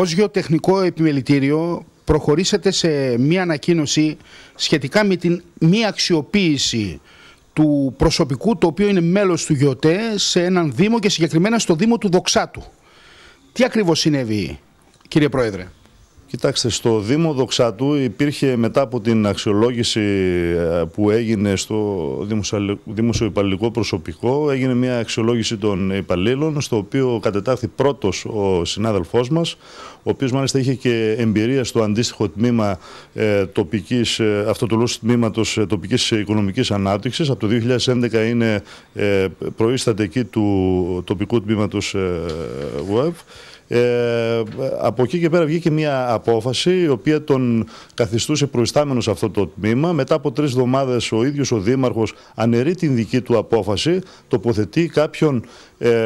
ως γεωτεχνικό επιμελητήριο προχωρήσατε σε μία ανακοίνωση σχετικά με την μη αξιοποίηση του προσωπικού το οποίο είναι μέλος του ΓΙΟΤΕ σε έναν Δήμο και συγκεκριμένα στο Δήμο του Δοξάτου. Τι ακριβώς συνέβη κύριε Πρόεδρε. Κοιτάξτε, στο Δήμο Δοξάτου υπήρχε μετά από την αξιολόγηση ε, που έγινε στο δημοσιοϊπαλληλικό προσωπικό, έγινε μια αξιολόγηση των υπαλλήλων, στο οποίο κατετάχθη πρώτος ο συνάδελφός μας, ο οποίος μάλιστα είχε και εμπειρία στο αντίστοιχο τμήμα ε, τοπικής, ε, αυτοτολούς τμήματος ε, τοπικής οικονομικής ανάπτυξης. Από το 2011 είναι, ε, του τοπικού τμήματος ε, ε, από εκεί και πέρα βγήκε μια απόφαση η οποία τον καθιστούσε προϊστάμενος σε αυτό το τμήμα. Μετά από τρεις εβδομάδες ο ίδιος ο Δήμαρχος αναιρεί την δική του απόφαση, τοποθετεί κάποιον ε,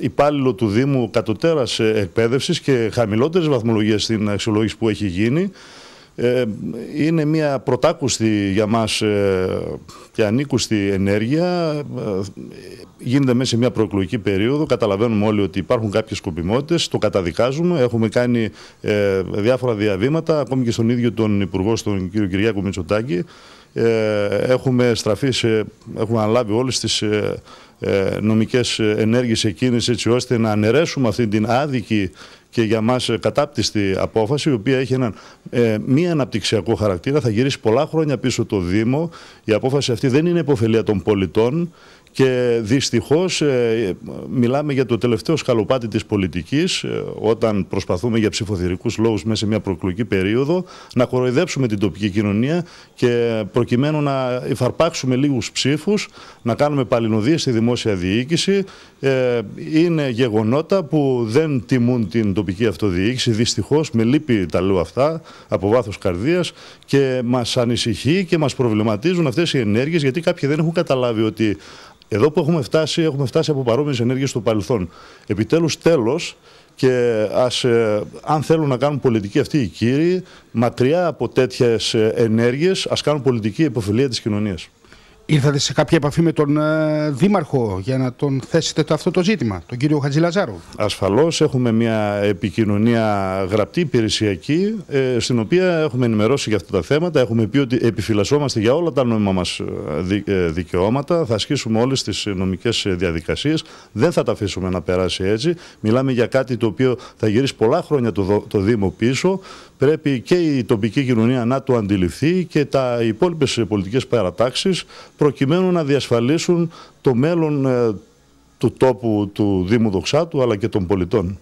υπάλληλο του Δήμου κατωτέρας εκπαίδευσης και χαμηλότερες βαθμολογίες στην αξιολόγηση που έχει γίνει ε, είναι μια πρωτάκουστη για μας ε, και ανήκουστη ενέργεια. Ε, γίνεται μέσα σε μια προεκλογική περίοδο. Καταλαβαίνουμε όλοι ότι υπάρχουν κάποιες σκοπιμότητες. Το καταδικάζουμε. Έχουμε κάνει ε, διάφορα διαβήματα, ακόμη και στον ίδιο τον Υπουργό, στον κ. Κυριάκο Μητσοτάκη. Έχουμε στραφεί, σε, έχουμε αναλάβει όλες τις νομικές ενέργειες εκείνες έτσι ώστε να αναιρέσουμε αυτή την άδικη και για μας ε, κατάπτυστη απόφαση, η οποία έχει έναν ε, μη αναπτυξιακό χαρακτήρα, θα γυρίσει πολλά χρόνια πίσω το Δήμο. Η απόφαση αυτή δεν είναι υποφελία των πολιτών και δυστυχώς ε, μιλάμε για το τελευταίο σκαλοπάτι της πολιτικής ε, όταν προσπαθούμε για ψηφοθυρικούς λόγους μέσα σε μια προκλογική περίοδο να κοροϊδέψουμε την τοπική κοινωνία και προκειμένου να υφαρπάξουμε λίγους ψήφους, να κάνουμε παλινοδίες στη δημόσια διοίκηση ε, είναι γεγονότα που δεν τιμούν την τοπική αυτοδιοίκηση δυστυχώς με λύπη τα λέω αυτά από βάθος καρδίας και μας ανησυχεί και μας προβληματίζουν αυτές οι ενέργειες γιατί κάποιοι δεν έχουν καταλάβει ότι εδώ που έχουμε φτάσει, έχουμε φτάσει από παρόμοιες ενέργειες στο παρελθόν. Επιτέλους, τέλος, και ας, ε, αν θέλουν να κάνουν πολιτική αυτοί οι κύριοι, μακριά από τέτοιες ε, ενέργειες, ας κάνουν πολιτική υποφιλία της κοινωνίας. Ήρθατε σε κάποια επαφή με τον ε, Δήμαρχο για να τον θέσετε το αυτό το ζήτημα, τον κύριο Χατζηλαζάρο. Ασφαλώς έχουμε μια επικοινωνία γραπτή, υπηρεσιακή, ε, στην οποία έχουμε ενημερώσει για αυτά τα θέματα. Έχουμε πει ότι επιφυλασσόμαστε για όλα τα νόμιμα μας ε, δικαιώματα. Θα ασκήσουμε όλες τις νομικές διαδικασίες. Δεν θα τα αφήσουμε να περάσει έτσι. Μιλάμε για κάτι το οποίο θα γυρίσει πολλά χρόνια το Δήμο πίσω πρέπει και η τοπική κοινωνία να το αντιληφθεί και τα υπόλοιπες πολιτικές παρατάξεις προκειμένου να διασφαλίσουν το μέλλον ε, του τόπου του Δήμου Δοξάτου αλλά και των πολιτών.